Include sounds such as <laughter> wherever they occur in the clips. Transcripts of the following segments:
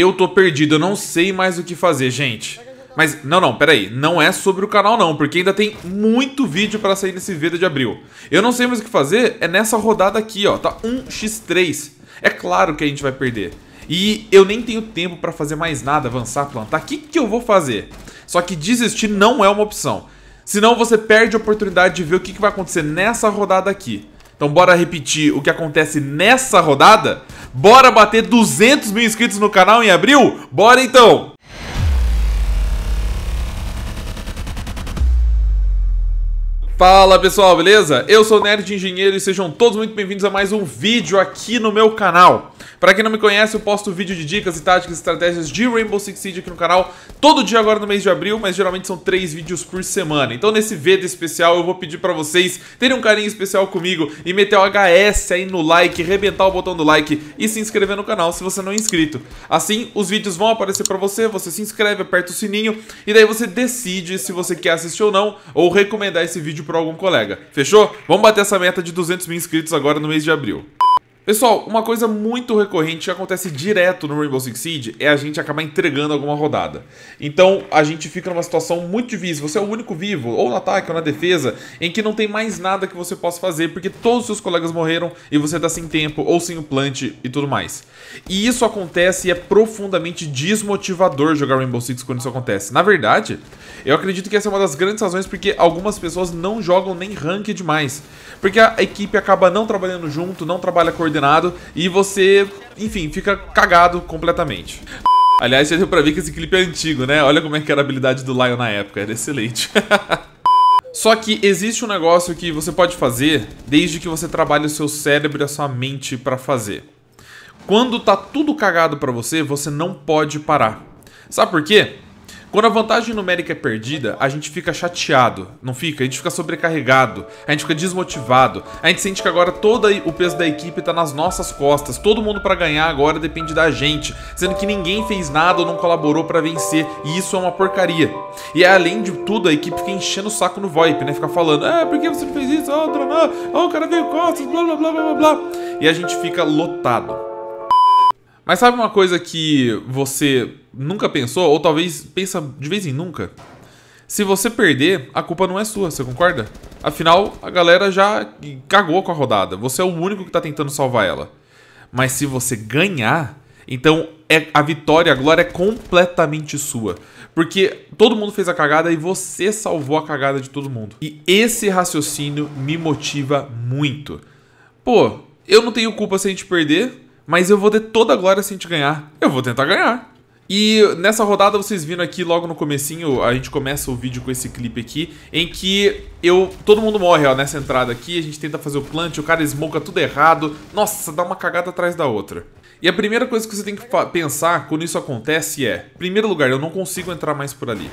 Eu tô perdido, eu não sei mais o que fazer, gente. Mas, não, não, peraí. Não é sobre o canal, não, porque ainda tem muito vídeo para sair nesse V de abril. Eu não sei mais o que fazer, é nessa rodada aqui, ó. Tá 1x3. É claro que a gente vai perder. E eu nem tenho tempo para fazer mais nada, avançar, plantar. O que, que eu vou fazer? Só que desistir não é uma opção. Senão você perde a oportunidade de ver o que, que vai acontecer nessa rodada aqui. Então bora repetir o que acontece nessa rodada? Bora bater 200 mil inscritos no canal em abril? Bora então! Fala pessoal, beleza? Eu sou o Nerd Engenheiro e sejam todos muito bem-vindos a mais um vídeo aqui no meu canal. Para quem não me conhece, eu posto vídeo de dicas e táticas e estratégias de Rainbow Six Siege aqui no canal todo dia agora no mês de abril, mas geralmente são três vídeos por semana. Então nesse vídeo especial eu vou pedir para vocês terem um carinho especial comigo e meter o HS aí no like, rebentar o botão do like e se inscrever no canal se você não é inscrito. Assim, os vídeos vão aparecer para você, você se inscreve, aperta o sininho e daí você decide se você quer assistir ou não ou recomendar esse vídeo para algum colega. Fechou? Vamos bater essa meta de 200 mil inscritos agora no mês de abril. Pessoal, uma coisa muito recorrente que acontece direto no Rainbow Six Siege é a gente acabar entregando alguma rodada. Então a gente fica numa situação muito difícil. Você é o único vivo, ou no ataque ou na defesa, em que não tem mais nada que você possa fazer porque todos os seus colegas morreram e você tá sem tempo ou sem o plant e tudo mais. E isso acontece e é profundamente desmotivador jogar Rainbow Six quando isso acontece. Na verdade, eu acredito que essa é uma das grandes razões porque algumas pessoas não jogam nem ranked mais. Porque a equipe acaba não trabalhando junto, não trabalha coordenando coordenado e você, enfim, fica cagado completamente. Aliás, já deu pra ver que esse clipe é antigo, né? Olha como é que era a habilidade do Lion na época, era excelente. <laughs> Só que existe um negócio que você pode fazer desde que você trabalhe o seu cérebro e a sua mente para fazer. Quando tá tudo cagado para você, você não pode parar. Sabe por quê? Quando a vantagem numérica é perdida, a gente fica chateado, não fica? A gente fica sobrecarregado, a gente fica desmotivado, a gente sente que agora todo o peso da equipe tá nas nossas costas, todo mundo para ganhar agora depende da gente, sendo que ninguém fez nada ou não colaborou para vencer, e isso é uma porcaria. E é, além de tudo, a equipe fica enchendo o saco no VoIP, né? Fica falando, é, por que você fez isso? Oh, oh, o cara veio costas, blá blá blá blá blá. E a gente fica lotado. Mas sabe uma coisa que você nunca pensou, ou talvez pensa de vez em nunca? Se você perder, a culpa não é sua, você concorda? Afinal, a galera já cagou com a rodada. Você é o único que está tentando salvar ela. Mas se você ganhar, então é a vitória, a glória é completamente sua. Porque todo mundo fez a cagada e você salvou a cagada de todo mundo. E esse raciocínio me motiva muito. Pô, eu não tenho culpa se a gente perder, mas eu vou ter toda a glória se a gente ganhar. Eu vou tentar ganhar. E nessa rodada vocês viram aqui logo no comecinho, a gente começa o vídeo com esse clipe aqui, em que eu todo mundo morre, ó, nessa entrada aqui, a gente tenta fazer o plant, o cara esmoca tudo errado. Nossa, dá uma cagada atrás da outra. E a primeira coisa que você tem que pensar quando isso acontece é: primeiro lugar, eu não consigo entrar mais por ali.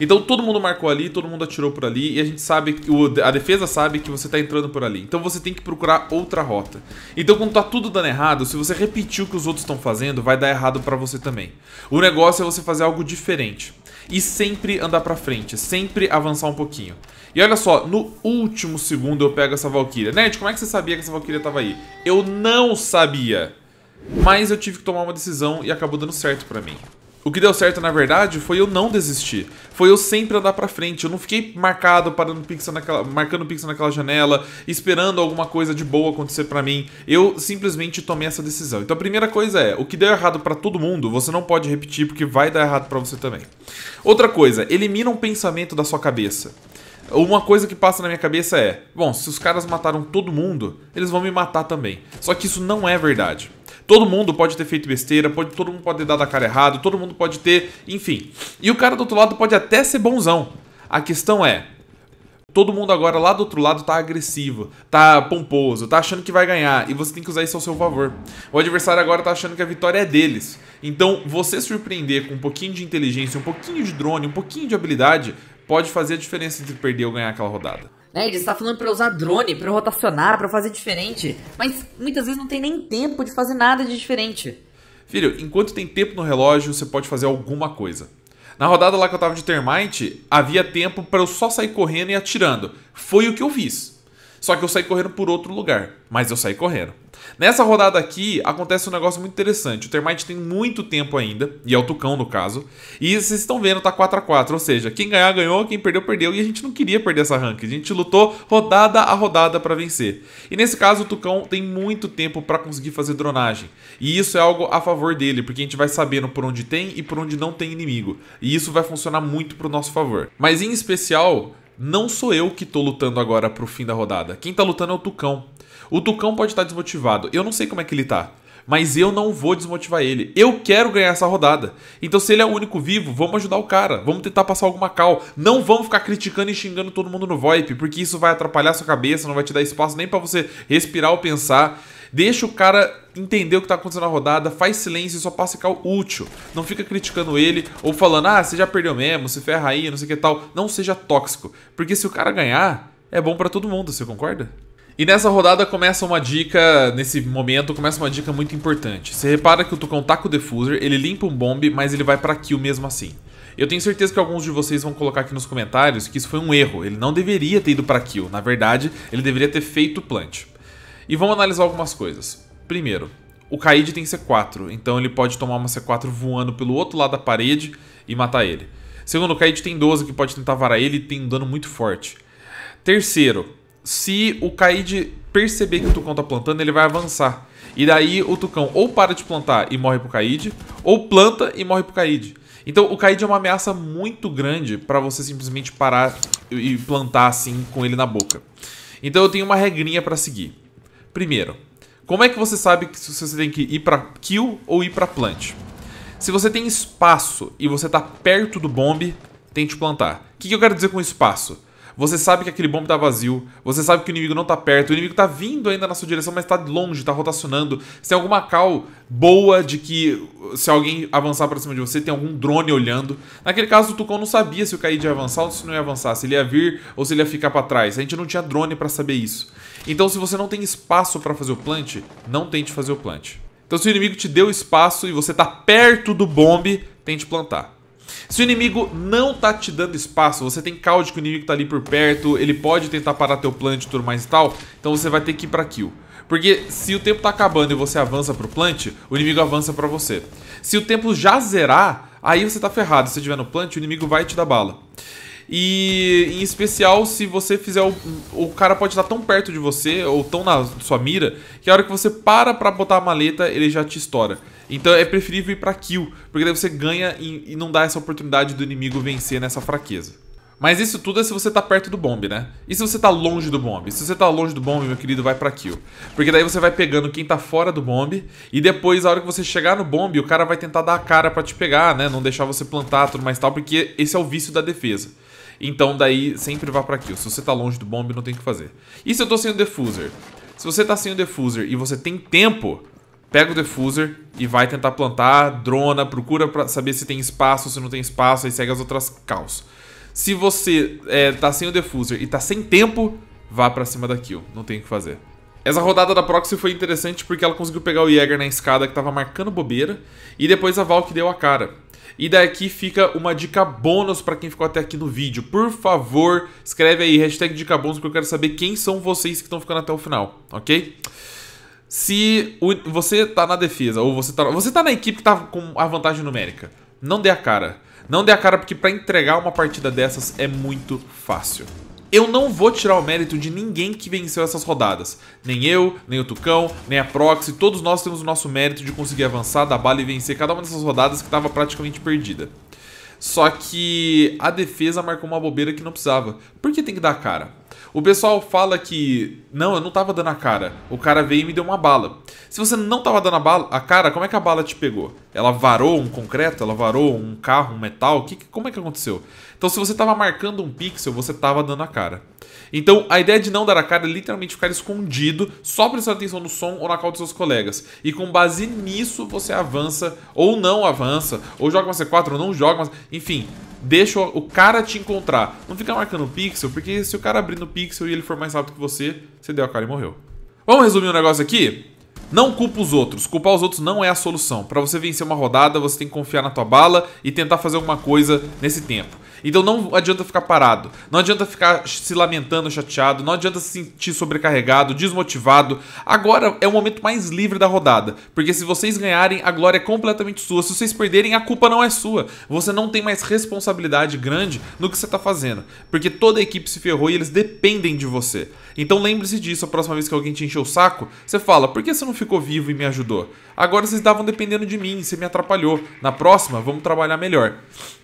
Então todo mundo marcou ali, todo mundo atirou por ali, e a gente sabe, que o, a defesa sabe que você tá entrando por ali. Então você tem que procurar outra rota. Então quando tá tudo dando errado, se você repetir o que os outros estão fazendo, vai dar errado para você também. O negócio é você fazer algo diferente. E sempre andar pra frente, sempre avançar um pouquinho. E olha só, no último segundo eu pego essa Valkyria. Nerd, como é que você sabia que essa Valkyria tava aí? Eu não sabia! Mas eu tive que tomar uma decisão e acabou dando certo para mim. O que deu certo, na verdade, foi eu não desistir. Foi eu sempre andar pra frente. Eu não fiquei marcado, parando pixel naquela, marcando pixel naquela janela, esperando alguma coisa de boa acontecer para mim. Eu simplesmente tomei essa decisão. Então a primeira coisa é, o que deu errado para todo mundo, você não pode repetir porque vai dar errado para você também. Outra coisa, elimina um pensamento da sua cabeça. Uma coisa que passa na minha cabeça é: bom, se os caras mataram todo mundo, eles vão me matar também. Só que isso não é verdade. Todo mundo pode ter feito besteira, pode, todo mundo pode ter dado a cara errado, todo mundo pode ter. Enfim. E o cara do outro lado pode até ser bonzão. A questão é. Todo mundo agora lá do outro lado tá agressivo, tá pomposo, tá achando que vai ganhar e você tem que usar isso ao seu favor. O adversário agora tá achando que a vitória é deles. Então, você surpreender com um pouquinho de inteligência, um pouquinho de drone, um pouquinho de habilidade, pode fazer a diferença entre perder ou ganhar aquela rodada. Né? Ele está falando para usar drone, para rotacionar, para fazer diferente. Mas muitas vezes não tem nem tempo de fazer nada de diferente. Filho, enquanto tem tempo no relógio, você pode fazer alguma coisa. Na rodada lá que eu tava de Termite, havia tempo para eu só sair correndo e atirando. Foi o que eu fiz. Só que eu saí correndo por outro lugar, mas eu saí correndo. Nessa rodada aqui acontece um negócio muito interessante. O Termite tem muito tempo ainda, e é o Tucão no caso. E vocês estão vendo, tá 4 a 4 ou seja, quem ganhar ganhou, quem perdeu perdeu, e a gente não queria perder essa ranking. A gente lutou rodada a rodada para vencer. E nesse caso o Tucão tem muito tempo para conseguir fazer dronagem. E isso é algo a favor dele, porque a gente vai sabendo por onde tem e por onde não tem inimigo. E isso vai funcionar muito pro nosso favor. Mas em especial, não sou eu que tô lutando agora pro fim da rodada. Quem tá lutando é o Tucão. O Tucão pode estar tá desmotivado. Eu não sei como é que ele tá mas eu não vou desmotivar ele. Eu quero ganhar essa rodada. Então, se ele é o único vivo, vamos ajudar o cara. Vamos tentar passar alguma cal. Não vamos ficar criticando e xingando todo mundo no VoIP, porque isso vai atrapalhar sua cabeça, não vai te dar espaço nem para você respirar ou pensar. Deixa o cara entender o que está acontecendo na rodada, faz silêncio e só passa cal útil. Não fica criticando ele ou falando, ah, você já perdeu mesmo, se ferra aí, não sei o que tal. Não seja tóxico, porque se o cara ganhar, é bom para todo mundo, você concorda? E nessa rodada começa uma dica, nesse momento, começa uma dica muito importante. Você repara que o Tucão tá com o Defuser, ele limpa um bombe, mas ele vai pra kill mesmo assim. Eu tenho certeza que alguns de vocês vão colocar aqui nos comentários que isso foi um erro, ele não deveria ter ido pra kill, na verdade, ele deveria ter feito plant. E vamos analisar algumas coisas. Primeiro, o Kaid tem C4, então ele pode tomar uma C4 voando pelo outro lado da parede e matar ele. Segundo, o Kaid tem 12, que pode tentar varar ele e tem um dano muito forte. Terceiro, se o Kaid perceber que o Tucão tá plantando, ele vai avançar. E daí o Tucão ou para de plantar e morre pro Kaid, ou planta e morre pro Kaid. Então o Kaid é uma ameaça muito grande para você simplesmente parar e plantar assim com ele na boca. Então eu tenho uma regrinha para seguir. Primeiro, como é que você sabe se você tem que ir para kill ou ir para plant? Se você tem espaço e você tá perto do bombe, tente plantar. O que, que eu quero dizer com espaço? Você sabe que aquele bombe tá vazio. Você sabe que o inimigo não tá perto. O inimigo tá vindo ainda na sua direção, mas tá longe, tá rotacionando. Se tem alguma cal boa de que se alguém avançar pra cima de você, tem algum drone olhando. Naquele caso, o Tucão não sabia se o Kaid ia avançar ou se não ia avançar. Se ele ia vir ou se ele ia ficar para trás. A gente não tinha drone para saber isso. Então, se você não tem espaço para fazer o plant, não tente fazer o plant. Então, se o inimigo te deu espaço e você tá perto do bombe, tente plantar. Se o inimigo não tá te dando espaço, você tem caos que o inimigo tá ali por perto, ele pode tentar parar teu plant e tudo mais e tal, então você vai ter que ir pra kill. Porque se o tempo tá acabando e você avança pro plant, o inimigo avança pra você. Se o tempo já zerar, aí você tá ferrado. Se você tiver no plant, o inimigo vai te dar bala. E em especial se você fizer o, o cara pode estar tão perto de você ou tão na sua mira que a hora que você para para botar a maleta, ele já te estoura. Então é preferível ir para kill, porque daí você ganha e, e não dá essa oportunidade do inimigo vencer nessa fraqueza. Mas isso tudo é se você tá perto do bomb, né? E se você tá longe do bomb? Se você tá longe do bomb, meu querido, vai pra kill. Porque daí você vai pegando quem tá fora do bomb e depois, a hora que você chegar no bomb, o cara vai tentar dar a cara pra te pegar, né? Não deixar você plantar, tudo mais tal, porque esse é o vício da defesa. Então daí sempre vá pra kill. Se você tá longe do bomb, não tem o que fazer. E se eu tô sem o defuser? Se você tá sem o defuser e você tem tempo, pega o defuser e vai tentar plantar, drona, procura pra saber se tem espaço, se não tem espaço, aí segue as outras calças. Se você é, tá sem o Defuser e tá sem tempo, vá para cima da kill. Não tem o que fazer. Essa rodada da Proxy foi interessante porque ela conseguiu pegar o Jäger na escada que tava marcando bobeira. E depois a Valk deu a cara. E daqui fica uma dica bônus para quem ficou até aqui no vídeo. Por favor, escreve aí, hashtag dica bônus, porque eu quero saber quem são vocês que estão ficando até o final, ok? Se o, você tá na defesa, ou você tá, você tá na equipe que tá com a vantagem numérica, não dê a cara. Não dê a cara porque para entregar uma partida dessas é muito fácil. Eu não vou tirar o mérito de ninguém que venceu essas rodadas. Nem eu, nem o Tucão, nem a Proxy, todos nós temos o nosso mérito de conseguir avançar, dar bala e vencer cada uma dessas rodadas que estava praticamente perdida. Só que a defesa marcou uma bobeira que não precisava. Por que tem que dar a cara? O pessoal fala que, não, eu não tava dando a cara. O cara veio e me deu uma bala. Se você não tava dando a, bala, a cara, como é que a bala te pegou? Ela varou um concreto? Ela varou um carro, um metal? Que, como é que aconteceu? Então, se você tava marcando um pixel, você tava dando a cara. Então, a ideia de não dar a cara é literalmente ficar escondido, só prestar atenção no som ou na call dos seus colegas. E com base nisso, você avança ou não avança, ou joga uma C4 ou não joga, mas enfim. Deixa o cara te encontrar. Não fica marcando pixel, porque se o cara abrir no pixel e ele for mais rápido que você, você deu a cara e morreu. Vamos resumir o um negócio aqui? Não culpa os outros. Culpar os outros não é a solução. Para você vencer uma rodada, você tem que confiar na tua bala e tentar fazer alguma coisa nesse tempo. Então não adianta ficar parado, não adianta ficar se lamentando, chateado, não adianta se sentir sobrecarregado, desmotivado. Agora é o momento mais livre da rodada, porque se vocês ganharem, a glória é completamente sua. Se vocês perderem, a culpa não é sua. Você não tem mais responsabilidade grande no que você está fazendo, porque toda a equipe se ferrou e eles dependem de você. Então lembre-se disso, a próxima vez que alguém te encheu o saco, você fala: por que você não ficou vivo e me ajudou? Agora vocês estavam dependendo de mim, você me atrapalhou. Na próxima, vamos trabalhar melhor.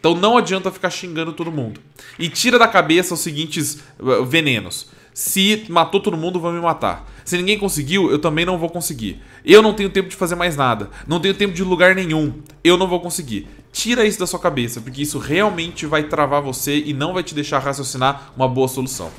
Então não adianta ficar xingando todo mundo. E tira da cabeça os seguintes eh, venenos. Se matou todo mundo, vão me matar. Se ninguém conseguiu, eu também não vou conseguir. Eu não tenho tempo de fazer mais nada. Não tenho tempo de lugar nenhum. Eu não vou conseguir. Tira isso da sua cabeça, porque isso realmente vai travar você e não vai te deixar raciocinar uma boa solução.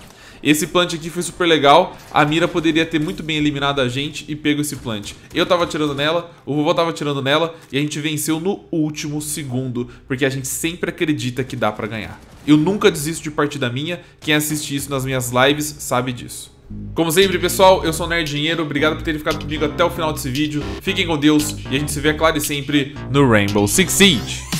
Esse plant aqui foi super legal. A mira poderia ter muito bem eliminado a gente e pego esse plant. Eu tava atirando nela, o vovô tava atirando nela e a gente venceu no último segundo, porque a gente sempre acredita que dá pra ganhar. Eu nunca desisto de partida minha, quem assiste isso nas minhas lives sabe disso. Como sempre, pessoal, eu sou o Nerd Dinheiro, obrigado por terem ficado comigo até o final desse vídeo. Fiquem com Deus e a gente se vê, claro, e sempre no Rainbow Six Siege.